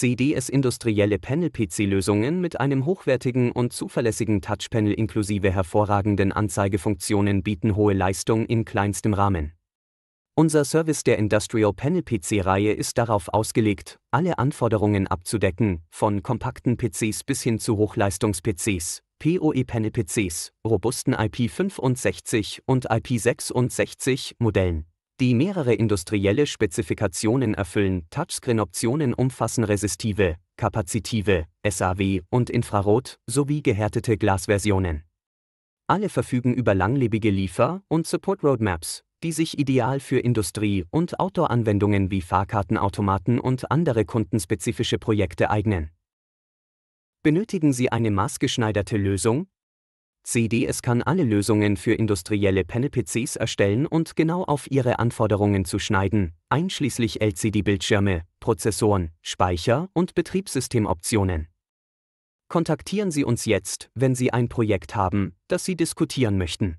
CDS industrielle Panel-PC-Lösungen mit einem hochwertigen und zuverlässigen Touchpanel inklusive hervorragenden Anzeigefunktionen bieten hohe Leistung in kleinstem Rahmen. Unser Service der Industrial Panel PC-Reihe ist darauf ausgelegt, alle Anforderungen abzudecken, von kompakten PCs bis hin zu Hochleistungs-PCs, PoE-Panel-PCs, robusten IP65 und IP66-Modellen die mehrere industrielle Spezifikationen erfüllen. Touchscreen-Optionen umfassen resistive, kapazitive, SAW und Infrarot sowie gehärtete Glasversionen. Alle verfügen über langlebige Liefer- und Support-Roadmaps, die sich ideal für Industrie- und Outdoor-Anwendungen wie Fahrkartenautomaten und andere kundenspezifische Projekte eignen. Benötigen Sie eine maßgeschneiderte Lösung, CDS kann alle Lösungen für industrielle Panel-PCs erstellen und genau auf ihre Anforderungen zu schneiden, einschließlich LCD-Bildschirme, Prozessoren, Speicher und Betriebssystemoptionen. Kontaktieren Sie uns jetzt, wenn Sie ein Projekt haben, das Sie diskutieren möchten.